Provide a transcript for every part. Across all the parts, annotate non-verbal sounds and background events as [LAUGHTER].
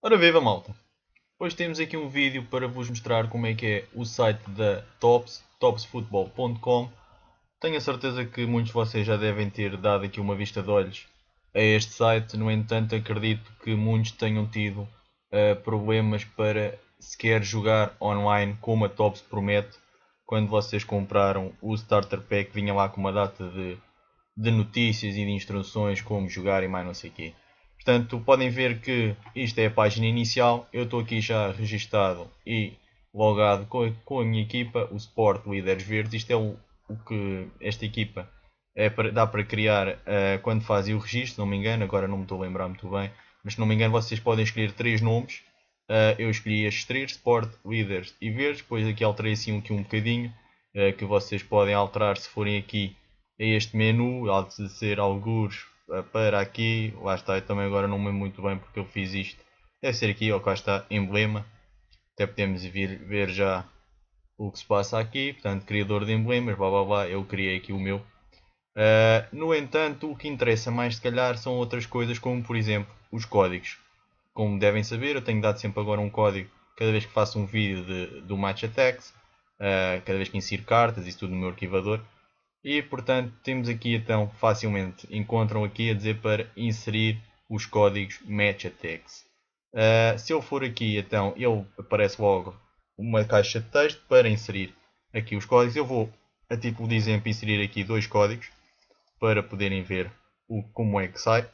Ora viva malta! Hoje temos aqui um vídeo para vos mostrar como é que é o site da Tops, topsfutebol.com Tenho a certeza que muitos de vocês já devem ter dado aqui uma vista de olhos a este site, no entanto acredito que muitos tenham tido uh, problemas para sequer jogar online como a Tops promete quando vocês compraram o Starter Pack vinha lá com uma data de, de notícias e de instruções como jogar e mais não sei o quê. Portanto, podem ver que isto é a página inicial. Eu estou aqui já registado e logado com a, com a minha equipa, o Sport Líderes Verdes. Isto é o, o que esta equipa é para, dá para criar uh, quando fazem o registro, se não me engano. Agora não me estou a lembrar muito bem. Mas se não me engano, vocês podem escolher três nomes. Uh, eu escolhi estes três, Sport, Líderes e Verdes. Depois aqui alterei assim aqui um bocadinho. Uh, que vocês podem alterar se forem aqui a este menu. Há de ser alguns eh, para aqui, lá está, eu também agora não me lembro muito bem porque eu fiz isto. Deve ser aqui, ou cá está, emblema. Até podemos vir, ver já o que se passa aqui, portanto, criador de emblemas, blá blá blá, eu criei aqui o meu. Uh, no entanto, o que interessa mais se calhar são outras coisas, como por exemplo, os códigos. Como devem saber, eu tenho dado sempre agora um código cada vez que faço um vídeo de, do Match Attacks, uh, cada vez que insiro cartas, isso tudo no meu arquivador. E portanto temos aqui então facilmente, encontram aqui a dizer para inserir os códigos match attacks. Uh, se eu for aqui então, ele aparece logo uma caixa de texto para inserir aqui os códigos. Eu vou, a título de exemplo, inserir aqui dois códigos para poderem ver o, como é que sai.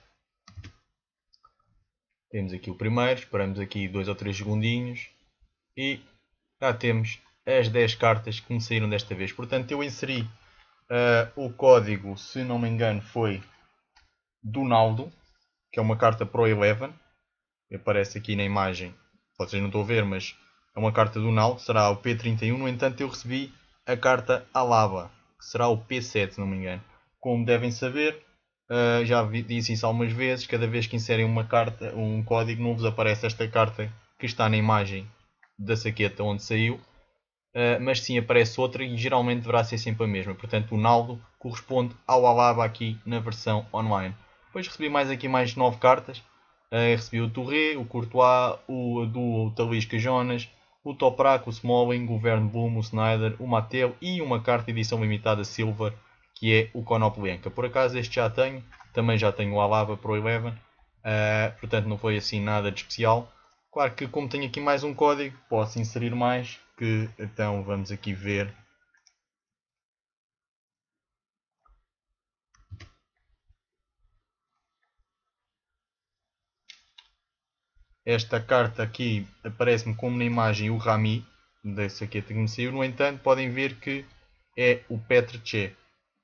Temos aqui o primeiro, esperamos aqui 2 ou 3 segundinhos e já temos as 10 cartas que me saíram desta vez. Portanto, eu inseri Uh, o código, se não me engano, foi Donaldo, que é uma carta Pro Eleven. Aparece aqui na imagem, vocês não estão a ver, mas é uma carta do Nal, será o P31. No entanto, eu recebi a carta Alaba, que será o P7, se não me engano. Como devem saber, uh, já disse isso algumas vezes, cada vez que inserem uma carta, um código não vos aparece esta carta que está na imagem da saqueta onde saiu. Uh, mas sim aparece outra e geralmente deverá ser sempre a mesma. Portanto, o Naldo corresponde ao Alaba aqui na versão online. Depois recebi mais aqui mais 9 cartas. Uh, recebi o Touré, o Courtois, o Duo, o Talisca Jonas, o Toprak, o Smalling, o Verne Blum, o Snyder, o Mateu e uma carta edição limitada Silver que é o Konoplyanka. Por acaso este já tenho, também já tenho o Alaba Pro Eleven, uh, portanto não foi assim nada de especial. Claro que como tenho aqui mais um código, posso inserir mais, que então vamos aqui ver. Esta carta aqui aparece-me como na imagem o Rami, desse aqui conhecido, no entanto podem ver que é o Petrche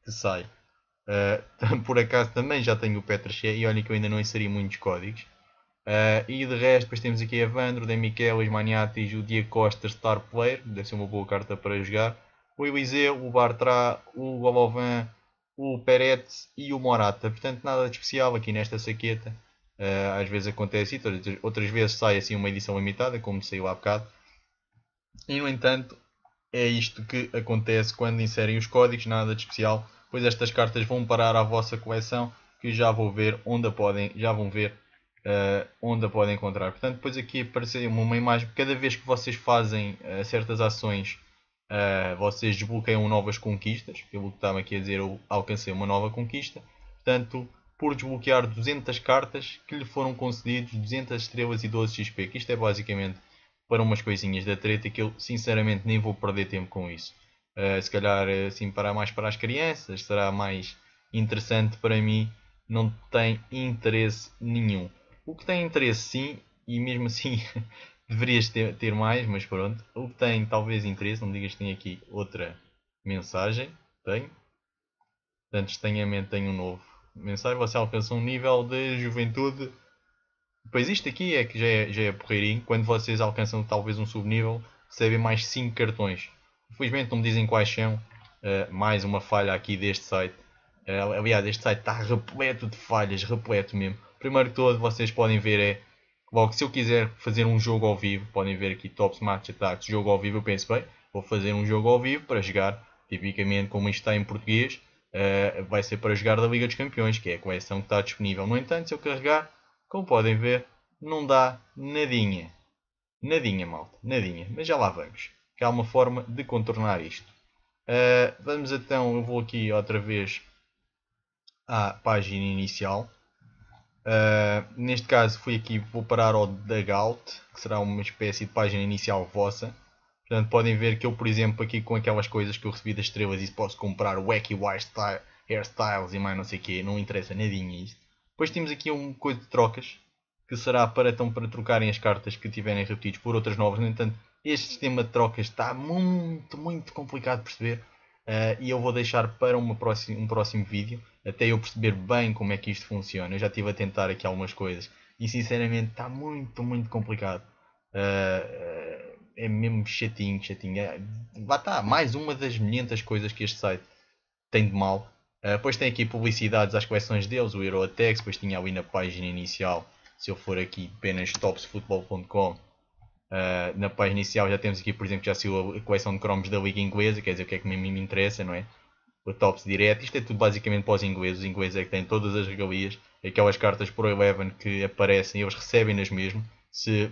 que sai. Uh, [LAUGHS] por acaso também já tenho o Petrche e olhem que eu ainda não inseri muitos códigos. Uh, e de resto, depois temos aqui Evandro, De Michelis, o Diego Costa, Star Player, deve ser uma boa carta para jogar. O Eliseu, o Bartra, o Golovan, o Peret e o Morata. Portanto, nada de especial aqui nesta saqueta. Uh, às vezes acontece isso, outras, vezes sai assim uma edição limitada, como saiu há bocado. E no entanto, é isto que acontece quando inserem os códigos, nada de especial, pois estas cartas vão parar à vossa coleção, que já vão ver onde a podem, já vão ver uh, onde a podem encontrar. Portanto, depois aqui aparece uma imagem, cada vez que vocês fazem uh, certas ações, uh, vocês desbloqueiam novas conquistas. Eu estava aqui a dizer, eu alcancei uma nova conquista. Portanto, por desbloquear 200 cartas que lhe foram concedidos 200 estrelas e 12 XP, que isto é basicamente para umas coisinhas da treta que eu sinceramente nem vou perder tempo com isso. Uh, se calhar assim para mais para as crianças, será mais interessante para mim, não tem interesse nenhum. O que tem interesse, sim, e mesmo assim [LAUGHS] deverias ter, ter mais, mas pronto. O que tem talvez interesse, não digas que tem aqui outra mensagem. Tenho. Portanto, estranhamente tenho um novo mensagem. Você alcança um nível de juventude. Pois isto aqui é que já é, já é porreirinho. Quando vocês alcançam talvez um subnível, recebem mais 5 cartões. Infelizmente não me dizem quais são. Uh, mais uma falha aqui deste site. Uh, aliás, este site está repleto de falhas, repleto mesmo. Primeiro que todo, vocês podem ver é, logo se eu quiser fazer um jogo ao vivo, podem ver aqui Top Match Attacks, jogo ao vivo, eu penso bem, vou fazer um jogo ao vivo para jogar, tipicamente como isto está em português, uh, vai ser para jogar da Liga dos Campeões, que é a coleção que está disponível. No entanto, se eu carregar, como podem ver, não dá nadinha. Nadinha, malta, nadinha. Mas já lá vamos, que há uma forma de contornar isto. Uh, vamos então, eu vou aqui outra vez à página inicial Uh, neste caso fui aqui, vou parar ao Dugout, que será uma espécie de página inicial vossa. Portanto, podem ver que eu, por exemplo, aqui com aquelas coisas que eu recebi das estrelas e posso comprar wacky hairstyles e mais não sei o quê, não interessa nadinha isto. Depois temos aqui uma coisa de trocas, que será para, então, para trocarem as cartas que tiverem repetidos por outras novas. No entanto, este sistema de trocas está muito, muito complicado de perceber. Uh, e eu vou deixar para uma próxima, um próximo vídeo, até eu perceber bem como é que isto funciona. Eu já estive a tentar aqui algumas coisas e sinceramente está muito, muito complicado. Uh, é mesmo chatinho, chatinho. É, lá está, mais uma das milhentas coisas que este site tem de mal. Uh, depois tem aqui publicidades às coleções deles, o Eurotex depois tinha ali na página inicial, se eu for aqui apenas topsfootball.com Uh, na página inicial já temos aqui, por exemplo, já saiu a coleção de cromos da Liga Inglesa, quer dizer, o que é que me me interessa, não é? O tops direto, isto é tudo basicamente para os ingleses, os ingleses é que têm todas as regalias, aquelas cartas Pro Eleven que aparecem, eles recebem-nas mesmo, se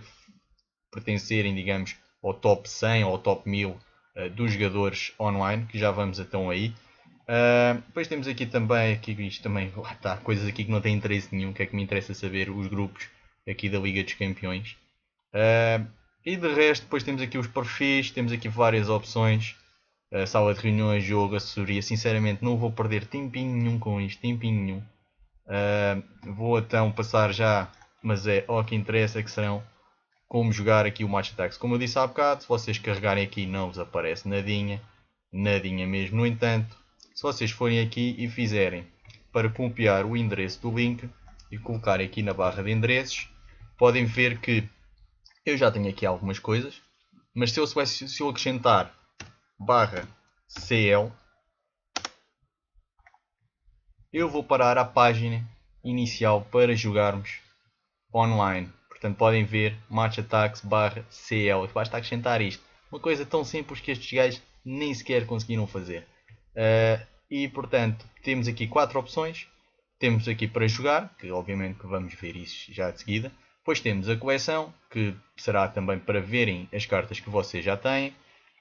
pertencerem, digamos, ao top 100 ou ao top 1000 uh, ah, dos jogadores online, que já vamos então aí. Uh, depois temos aqui também, aqui, isto também, lá está, coisas aqui que não têm interesse nenhum, o que é que me interessa saber, os grupos aqui da Liga dos Campeões. Uh, e de resto, depois temos aqui os perfis, temos aqui várias opções. A sala de reuniões, jogo, assessoria. Sinceramente, não vou perder tempinho nenhum com isto, tempinho nenhum. Uh, vou então passar já, mas é o que interessa que serão como jogar aqui o Match Attacks. Como eu disse há bocado, se vocês carregarem aqui não vos aparece nadinha, nadinha mesmo. No entanto, se vocês forem aqui e fizerem para copiar o endereço do link e colocarem aqui na barra de endereços, podem ver que eu já tenho aqui algumas coisas, mas se eu, se eu acrescentar barra CL, eu vou parar a página inicial para jogarmos online. Portanto, podem ver Match Attacks barra CL. Basta acrescentar isto. Uma coisa tão simples que estes gajos nem sequer conseguiram fazer. Uh, e portanto, temos aqui quatro opções. Temos aqui para jogar, que obviamente que vamos ver isso já de seguida. Depois temos a coleção, que será também para verem as cartas que vocês já têm,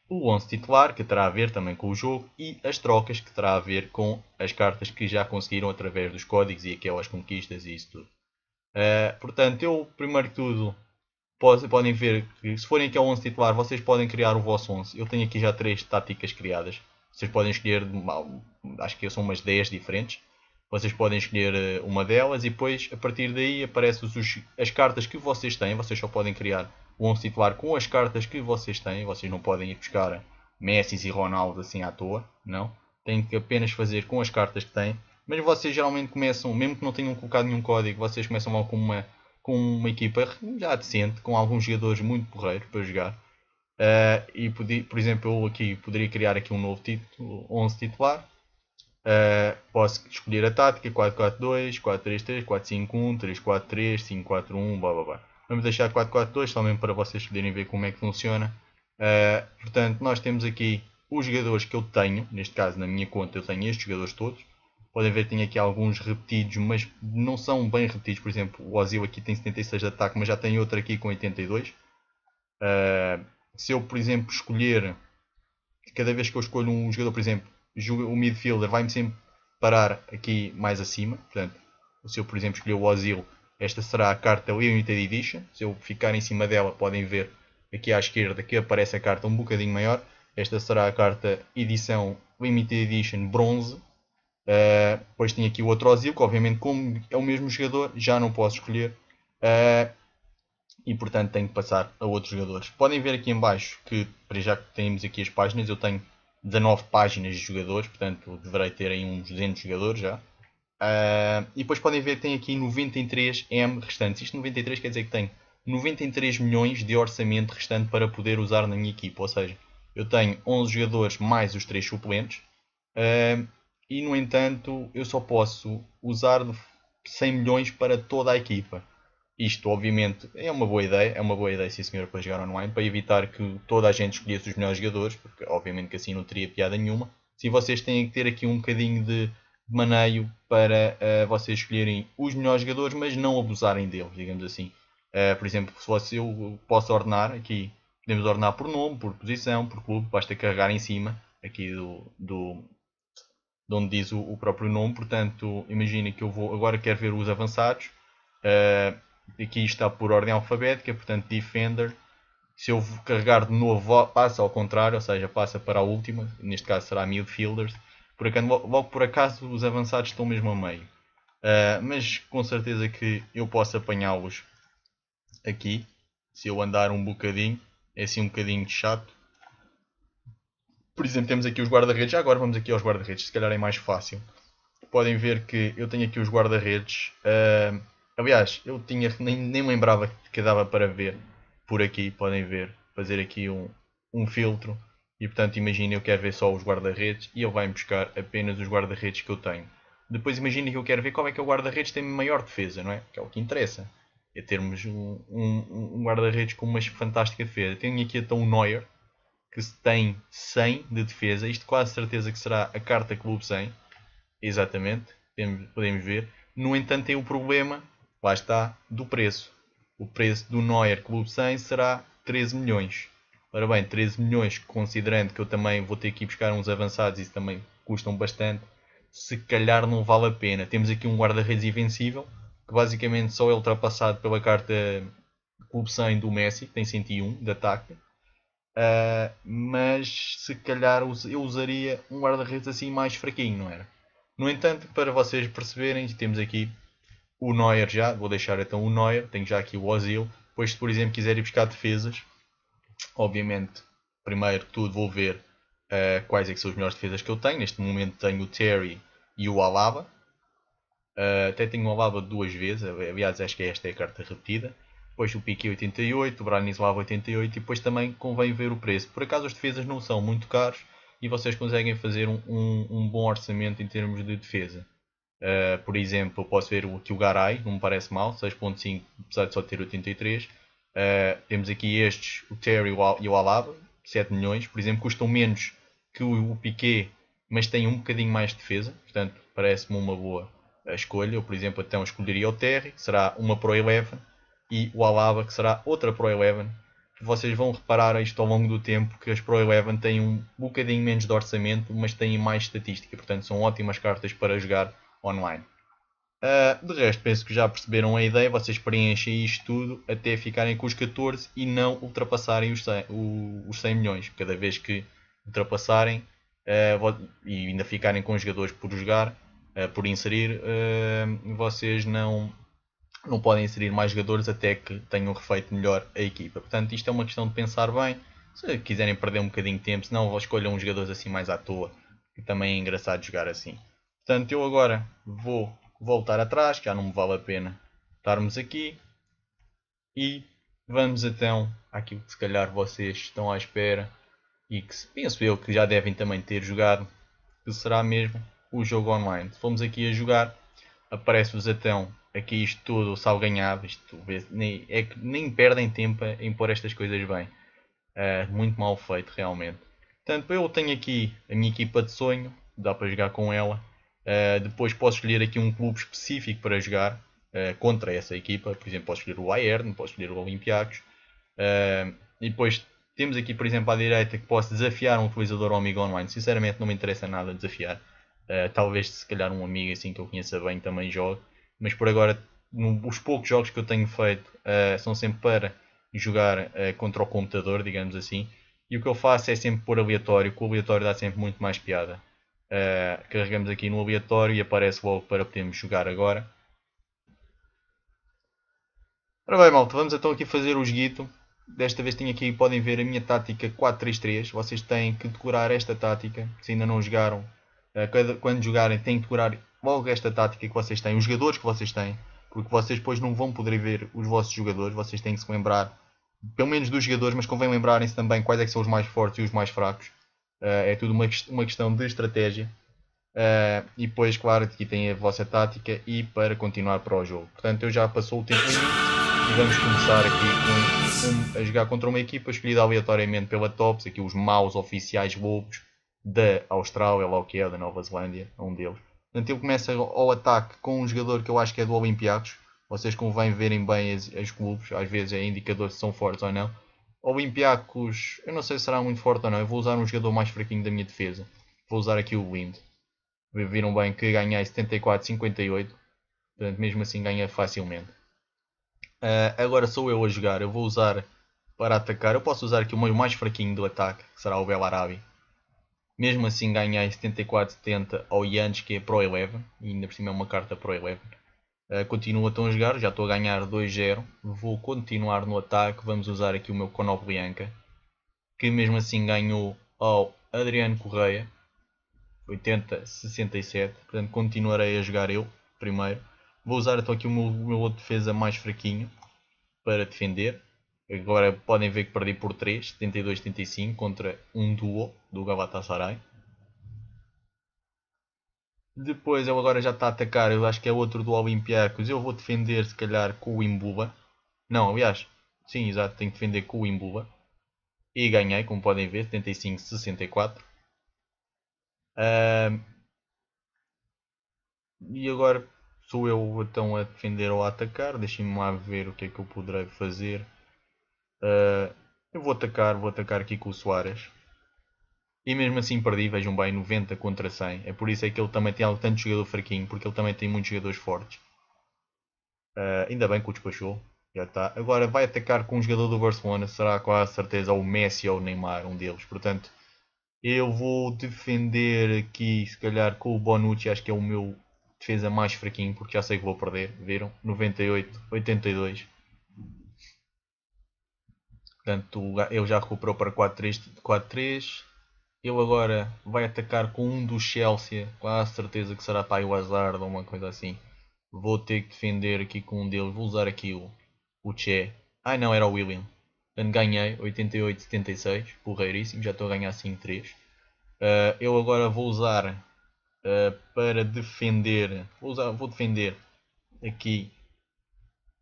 o 11 titular, que terá a ver também com o jogo, e as trocas, que terá a ver com as cartas que já conseguiram através dos códigos e aquelas conquistas e isso tudo. Uh, portanto, eu, primeiro que tudo, podem ver que se forem aqui ao 11 titular, vocês podem criar o vosso 11. Eu tenho aqui já três táticas criadas. Vocês podem escolher, acho que são umas 10 diferentes. Vocês podem escolher eh, uma delas e depois, a partir daí, aparecem as cartas que vocês têm. Vocês só podem criar o 11 titular com as cartas que vocês têm. Vocês não podem ir buscar Messi e Ronaldo assim à toa, não. Têm que apenas fazer com as cartas que têm. Mas vocês geralmente começam, mesmo que não tenham colocado nenhum código, vocês começam logo com uma, com uma equipa já decente, com alguns jogadores muito porreiros para jogar. Uh, e, por exemplo, eu aqui poderia criar aqui um novo título, 11 titular, Uh, posso escolher a tática 442, 4 2 4-3-3, 4-5-1, 3-4-3, 5-4-1, blá blá blá. Vamos deixar 4-4-2 só para vocês poderem ver como é que funciona. Uh, portanto, nós temos aqui os jogadores que eu tenho, neste caso na minha conta eu tenho estes jogadores todos. Podem ver que tenho aqui alguns repetidos, mas não são bem repetidos. Por exemplo, o Ozil aqui tem 76 de ataque, mas já tem outro aqui com 82. Uh, é, se eu, por exemplo, escolher, cada vez que eu escolho um jogador, por exemplo, o midfielder vai-me sempre parar aqui mais acima. Portanto, se eu, por exemplo, escolher o Ozil, esta será a carta Limited Edition. Se eu ficar em cima dela, podem ver aqui à esquerda que aparece a carta um bocadinho maior. Esta será a carta edição Limited Edition Bronze. Uh, depois tem aqui o outro Ozil, que obviamente como é o mesmo jogador, já não posso escolher. Uh, e portanto tenho que passar a outros jogadores. Podem ver aqui em baixo que para já que temos aqui as páginas, eu tenho 19 páginas de jogadores, portanto deverei ter aí uns 200 jogadores já. Uh, e depois podem ver que tem aqui 93M restantes. Isto 93 quer dizer que tenho 93 milhões de orçamento restante para poder usar na minha equipa. Ou seja, eu tenho 11 jogadores mais os 3 suplentes. Uh, e no entanto, eu só posso usar 100 milhões para toda a equipa. Isto, obviamente, é uma boa ideia, é uma boa ideia, sim senhor para jogar online, para evitar que toda a gente escolhesse os melhores jogadores, porque obviamente que assim não teria piada nenhuma. Se vocês têm que ter aqui um bocadinho de maneio para uh, vocês escolherem os melhores jogadores, mas não abusarem deles, digamos assim. Uh, por exemplo, se eu posso ordenar aqui, podemos ordenar por nome, por posição, por clube, basta carregar em cima aqui do, do de onde diz o, o próprio nome. Portanto, imagina que eu vou agora quero ver os avançados. Uh, aqui está por ordem alfabética, portanto Defender. Se eu carregar de novo, passa ao contrário, ou seja, passa para a última, neste caso será Midfielders. Por acaso, logo por acaso os avançados estão mesmo a meio. Uh, mas com certeza que eu posso apanhá-los aqui, se eu andar um bocadinho, é assim um bocadinho chato. Por exemplo, temos aqui os guarda-redes, agora vamos aqui aos guarda-redes, se calhar é mais fácil. Podem ver que eu tenho aqui os guarda-redes. Uh, Aliás, eu tinha nem, nem lembrava que dava para ver por aqui, podem ver, fazer aqui um, um filtro. E portanto, imagina eu quero ver só os guarda-redes e ele vai-me buscar apenas os guarda-redes que eu tenho. Depois imagina que eu quero ver qual é que é o guarda-redes tem maior defesa, não é? Que é o que interessa. É termos um, um, um guarda-redes com uma fantástica defesa. Tenho aqui então o Neuer, que tem 100 de defesa. Isto quase certeza que será a carta Clube 100. Exatamente, podemos ver. No entanto, tem o problema lá está, do preço. O preço do Neuer Clube 100 será 13 milhões. Ora bem, 13 milhões, considerando que eu também vou ter que ir buscar uns avançados, isso também custam bastante, se calhar não vale a pena. Temos aqui um guarda-redes invencível, que basicamente só é ultrapassado pela carta Clube 100 do Messi, que tem 101 de ataque. Uh, mas se calhar eu usaria um guarda-redes assim mais fraquinho, não era? No entanto, para vocês perceberem, temos aqui o Neuer já, vou deixar então o Neuer, tenho já aqui o Ozil, depois se por exemplo quiserem buscar defesas, obviamente, primeiro que tudo vou ver uh, quais é que são as melhores defesas que eu tenho, neste momento tenho o Terry e o Alaba, uh, até tenho o Alaba duas vezes, aliás acho que esta é a carta repetida, depois o Piqué 88, o Branislav 88 e depois também convém ver o preço, por acaso as defesas não são muito caros, e vocês conseguem fazer um, um, um bom orçamento em termos de defesa. Uh, por exemplo, posso ver aqui o Garay, não me parece mal, 6.5, apesar de só ter 83. Uh, ah, temos aqui estes, o Terry e o Alaba, 7 milhões, por exemplo, custam menos que o, o Piquet, mas têm um bocadinho mais de defesa, portanto, parece-me uma boa ah, escolha. Eu, por exemplo, então escolheria o Terry, que será uma Pro 11, e o Alaba, que será outra Pro 11. Vocês vão reparar isto ao longo do tempo, que as Pro 11 têm um bocadinho menos de orçamento, mas têm mais estatística, portanto, são ótimas cartas para jogar online. Uh, de resto, penso que já perceberam a ideia, vocês preenchem isto tudo até ficarem com os 14 e não ultrapassarem os 100, o, os 100 milhões. Cada vez que ultrapassarem uh, e ainda ficarem com os jogadores por jogar, uh, por inserir, vocês não, não podem inserir mais jogadores até que tenham refeito melhor a equipa. Portanto, isto é uma questão de pensar bem. Se quiserem perder um bocadinho de tempo, se não, escolham uns jogadores assim mais à toa, que também é engraçado jogar assim. Portanto, eu agora vou voltar atrás, que já não me vale a pena estarmos aqui. E vamos então àquilo que se calhar vocês estão à espera e que penso eu que já devem também ter jogado, que será mesmo o jogo online. Se fomos aqui a jogar, aparece-vos então aqui isto tudo salganhado, isto nem, é que nem perdem tempo em pôr estas coisas bem. Uh, muito mal feito realmente. Portanto, eu tenho aqui a minha equipa de sonho, dá para jogar com ela. É, depois posso escolher aqui um clube específico para jogar uh, contra essa equipa. Por exemplo, posso escolher o Bayern, posso escolher o Olympiacos. Uh, e depois temos aqui, por exemplo, à direita que posso desafiar um utilizador ou amigo online. Sinceramente, não me interessa nada desafiar. talvez, se calhar, um amigo assim que eu conheça bem também jogue. Mas por agora, no, os poucos jogos que eu tenho feito são sempre para jogar contra o computador, digamos assim. E o que eu faço é sempre pôr aleatório, que o aleatório dá sempre muito mais piada. Uh, carregamos aqui no aleatório e aparece logo para podermos jogar agora. Ora bem malta, vamos então aqui fazer o esguito. Desta vez tenho aqui, podem ver a minha tática 4-3-3. Vocês têm que decorar esta tática, se ainda não jogaram. Uh, quando jogarem têm que decorar logo esta tática que vocês têm, os jogadores que vocês têm. Porque vocês depois não vão poder ver os vossos jogadores, vocês têm que se lembrar pelo menos dos jogadores, mas convém lembrarem-se também quais é são os mais fortes e os mais fracos. Eh, é tudo uma, uma questão de estratégia. Eh, e depois, claro, aqui tem a vossa tática e para continuar para o jogo. Portanto, eu já passou o tempo e vamos começar aqui com, a jogar contra uma equipa escolhida aleatoriamente pela Tops, aqui os maus oficiais lobos da Austrália, lá o que é, da Nova Zelândia, um deles. Portanto, ele começa ao ataque com um jogador que eu acho que é do Olympiacos. Vocês convém verem bem os clubes, às vezes é indicador se são fortes ou não. Olympiacos, eu não sei se será muito forte ou não. Eu vou usar um jogador mais fraquinho da minha defesa. Vou usar aqui o Wind. Viram bem que ganhei 74-58. Portanto, mesmo assim ganha facilmente. Uh, agora sou eu a jogar. Eu vou usar para atacar. Eu posso usar aqui o meio mais fraquinho do ataque, que será o Belarabi. Mesmo assim ganhei 74-70 ao Yannis, que é Pro Eleven E ainda por cima é uma carta Pro Eleven. Uh, eh, continuo a jogar, já estou a ganhar 2-0. Vou continuar no ataque. Vamos usar aqui o meu Conoplianca, que mesmo assim ganhou ao Adriano Correia 80-67. Portanto, continuarei a jogar eu primeiro. Vou usar então aqui o meu, meu outro defesa mais fraquinho para defender. Agora podem ver que perdi por 3, 72-75 contra um duo do Galatasaray. Depois eu agora já está a atacar, eu acho que é outro do Olympiacos. Eu vou defender se calhar com o Imbuba. Não, aliás, sim, exato, tenho que defender com o Imbuba. E ganhei, como podem ver, 75-64. Uh, e agora sou eu então a defender ou a atacar. Deixem-me lá ver o que é que eu poderei fazer. Uh, eu vou atacar, vou atacar aqui com o Soares e mesmo assim perdi, vejam bem, 90 contra 100. É por isso é que ele também tem tanto jogador fraquinho, porque ele também tem muitos jogadores fortes. Uh, ainda bem que o despachou, já está. Agora vai atacar com um jogador do Barcelona, será a certeza o Messi ou o Neymar, um deles. Portanto, eu vou defender aqui, se calhar, com o Bonucci, acho que é o meu defesa mais fraquinho, porque já sei que vou perder, viram? 98, 82. Portanto, ele já recuperou para 4-3, ele agora vai atacar com um do Chelsea, quase certeza que será para o Hazard ou uma coisa assim. Vou ter que defender aqui com um deles, vou usar aqui o, o Che. Ai não, era o William. Ganhei 88-76, porreiríssimo, já estou a ganhar 5-3. Uh, eh, eu agora vou usar uh, para defender, vou, usar, vou defender aqui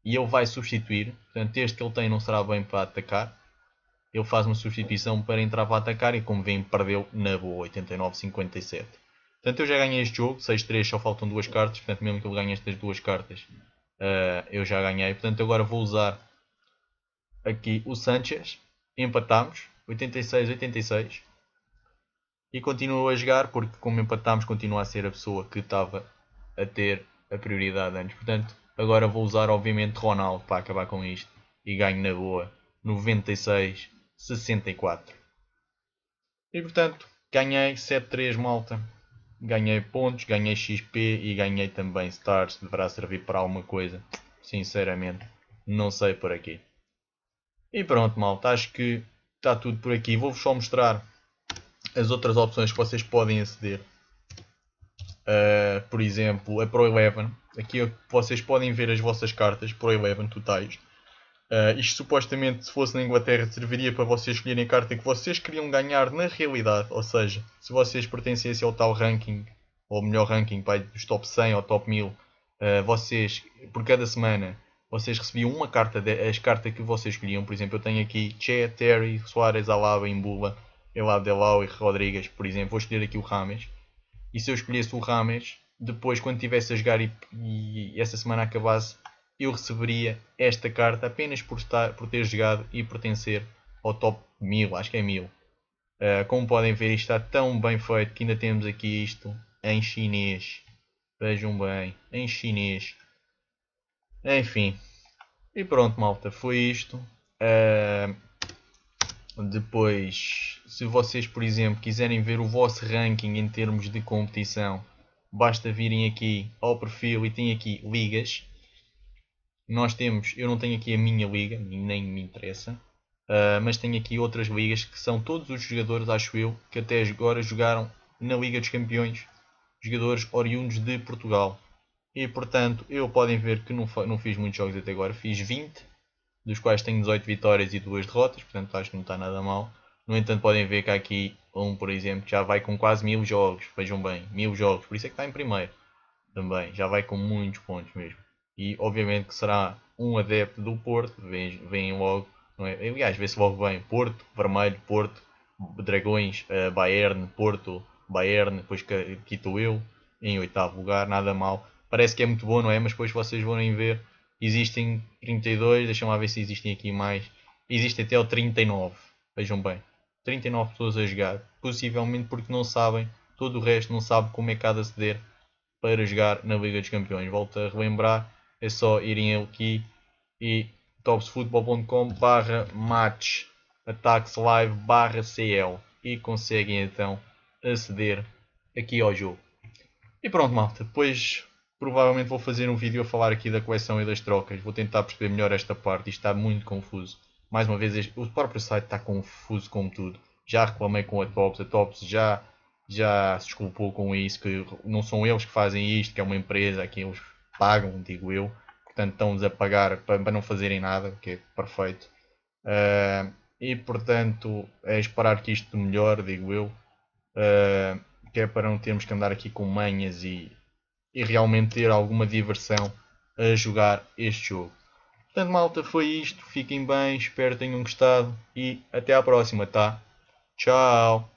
e ele vai substituir. Portanto, este que ele tem não será bem para atacar ele faz uma substituição para entrar para atacar e como vem perdeu na boa, 89-57. Portanto eu já ganhei este jogo, 6-3 só faltam duas cartas, portanto mesmo que ele ganhe estas duas cartas uh, eu já ganhei. Portanto agora vou usar aqui o Sanchez, empatamos, 86-86 e continuo a jogar porque como empatámos continua a ser a pessoa que estava a ter a prioridade antes. Portanto agora vou usar obviamente Ronaldo para acabar com isto e ganho na boa 96 64. E portanto, ganhei 7-3 malta. Ganhei pontos, ganhei XP e ganhei também stars. Deverá servir para alguma coisa. Sinceramente, não sei por aqui. E pronto malta, acho que está tudo por aqui. Vou-vos só mostrar as outras opções que vocês podem aceder. Uh, por exemplo, a Pro Eleven. Aqui é vocês podem ver as vossas cartas Pro Eleven totais. Uh, isto supostamente, se fosse na Inglaterra, serviria para vocês escolherem a carta que vocês queriam ganhar na realidade. Ou seja, se vocês pertencessem ao tal ranking, ou melhor ranking, vai dos top 100 ou top 1000, uh, ah, vocês, por cada semana, vocês recebiam uma carta, de, as cartas que vocês escolhiam. Por exemplo, eu tenho aqui Che, Terry, Soares, Alaba, Imbula, Elab Delau e Rodrigues, por exemplo. Vou escolher aqui o Rames. E se eu escolhesse o Rames, depois, quando estivesse a jogar e, e essa semana acabasse, eu receberia esta carta apenas por, estar, por ter jogado e pertencer ao top 1000, acho que é 1000. Uh, ah, como podem ver, isto está tão bem feito que ainda temos aqui isto em chinês. Vejam bem, em chinês. Enfim. E pronto, malta, foi isto. Uh, depois, se vocês, por exemplo, quiserem ver o vosso ranking em termos de competição, basta virem aqui ao perfil e tem aqui ligas nós temos, eu não tenho aqui a minha liga, nem me interessa, uh, mas tenho aqui outras ligas que são todos os jogadores, acho eu, que até agora jogaram na Liga dos Campeões, jogadores oriundos de Portugal. E portanto, eu podem ver que não, não fiz muitos jogos até agora, fiz 20, dos quais tenho 18 vitórias e 2 derrotas, portanto acho que não está nada mal. No entanto, podem ver que há aqui um, por exemplo, que já vai com quase mil jogos, vejam bem, mil jogos, por isso é que está em primeiro também, já vai com muitos pontos mesmo e obviamente que será um adepto do Porto, vem, vem logo, não é? aliás, vê-se logo bem Porto, Vermelho, Porto, Dragões, uh, Bayern, Porto, Bayern, depois quito eu em oitavo lugar, nada mal. Parece que é muito bom, não é? Mas depois vocês vão ver, existem 32, deixam lá ver se existem aqui mais, existe até o 39, vejam bem, 39 pessoas a jogar, possivelmente porque não sabem, todo o resto não sabe como é que há de aceder para jogar na Liga dos Campeões. Volto a relembrar, é só irem aqui e topsfutebol.com barra match ataques live barra CL e conseguem então aceder aqui ao jogo. E pronto malta, depois provavelmente vou fazer um vídeo a falar aqui da coleção e das trocas, vou tentar perceber melhor esta parte, isto está muito confuso. Mais uma vez, o próprio site está confuso como tudo. Já reclamei com a Tops, a Tops já, já se desculpou com isso, que não são eles que fazem isto, que é uma empresa, que é pagam, digo eu, portanto estão-nos a pagar para, não fazerem nada, o que é perfeito. Uh, e portanto é esperar que isto melhore, digo eu, uh, que é para não termos que andar aqui com manhas e, e realmente ter alguma diversão a jogar este jogo. Portanto, malta, foi isto. Fiquem bem, espero tenham gostado e até à próxima, tá? Tchau!